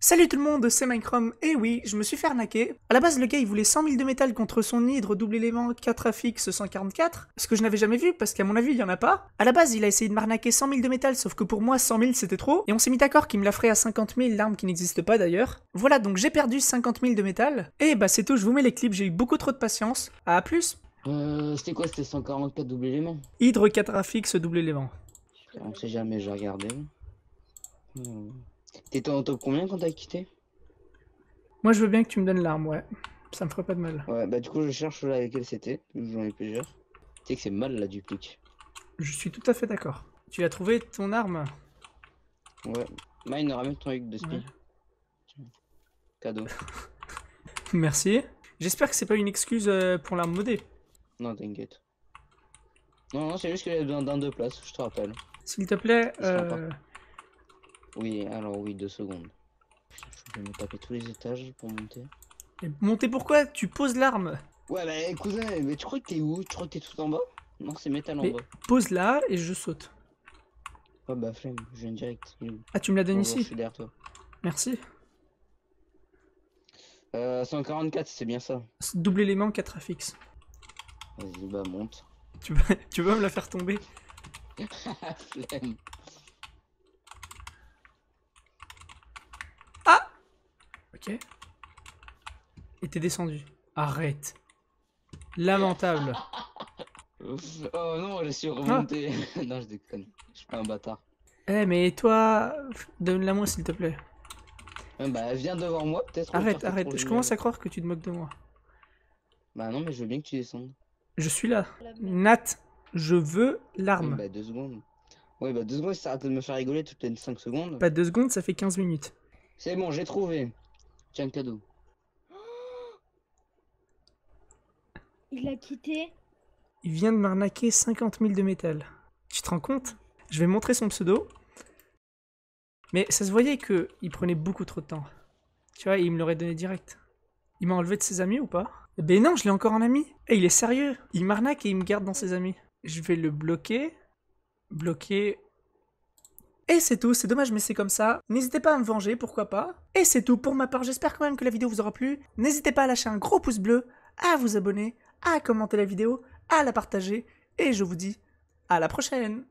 Salut tout le monde, c'est Minecraft, et eh oui, je me suis fait arnaquer. A la base, le gars, il voulait 100 000 de métal contre son hydre double élément 4 affix 144, ce que je n'avais jamais vu, parce qu'à mon avis, il n'y en a pas. A la base, il a essayé de m'arnaquer 100 000 de métal, sauf que pour moi, 100 000, c'était trop, et on s'est mis d'accord qu'il me la ferait à 50 000, l'arme qui n'existe pas d'ailleurs. Voilà, donc j'ai perdu 50 000 de métal, et eh bah c'est tout, je vous mets les clips, j'ai eu beaucoup trop de patience. À plus Euh, c'était quoi, c'était 144 double élément Hydre 4 affix double élément. On sait jamais, j'ai regardé. Hmm. T'étais en top combien quand t'as quitté Moi, je veux bien que tu me donnes l'arme, ouais. Ça me ferait pas de mal. Ouais, bah du coup, je cherche là laquelle c'était. J'en ai plusieurs. Tu sais que c'est mal la duplique. Je suis tout à fait d'accord. Tu as trouvé ton arme Ouais. Mine, aura même ton de speed. Cadeau. Merci. J'espère que c'est pas une excuse euh, pour l'arme modée. Non, t'inquiète. Non, non, c'est juste que j'ai besoin d'un deux places, je te rappelle. S'il te plaît, euh, oui, alors oui, deux secondes. Je vais me taper tous les étages pour monter. Et monter pourquoi Tu poses l'arme Ouais, bah cousin, mais tu crois que t'es où Tu crois que t'es tout en bas Non, c'est métal en bas. Pose là et je saute. Ah oh, bah flemme, je viens direct. Ah, tu me la donnes ici Je suis derrière toi. Merci. Euh, 144, c'est bien ça. Double élément, 4 affixes. Vas-y, bah monte. Tu veux, tu veux me la faire tomber Flemme. Et t'es descendu. Arrête. Lamentable. oh non, je suis ah. remonté. non, je déconne. Je suis pas un bâtard. Eh, mais toi, donne-la moi s'il te plaît. Euh, bah, viens devant moi, peut-être. Arrête, arrête. Je commence à croire que tu te moques de moi. Bah non, mais je veux bien que tu descendes. Je suis là. Nat, je veux l'arme. bah deux secondes. Ouais, bah deux secondes, ça arrête de me faire rigoler toutes les 5 secondes. Pas bah, deux secondes, ça fait 15 minutes. C'est bon, j'ai trouvé. Tiens, cadeau. Il l'a quitté Il vient de m'arnaquer 50 000 de métal. Tu te rends compte Je vais montrer son pseudo. Mais ça se voyait que il prenait beaucoup trop de temps. Tu vois, il me l'aurait donné direct. Il m'a enlevé de ses amis ou pas Ben non, je l'ai encore un ami. Et eh, il est sérieux. Il m'arnaque et il me garde dans ses amis. Je vais le bloquer. Bloquer et c'est tout, c'est dommage mais c'est comme ça. N'hésitez pas à me venger, pourquoi pas. Et c'est tout pour ma part, j'espère quand même que la vidéo vous aura plu. N'hésitez pas à lâcher un gros pouce bleu, à vous abonner, à commenter la vidéo, à la partager. Et je vous dis à la prochaine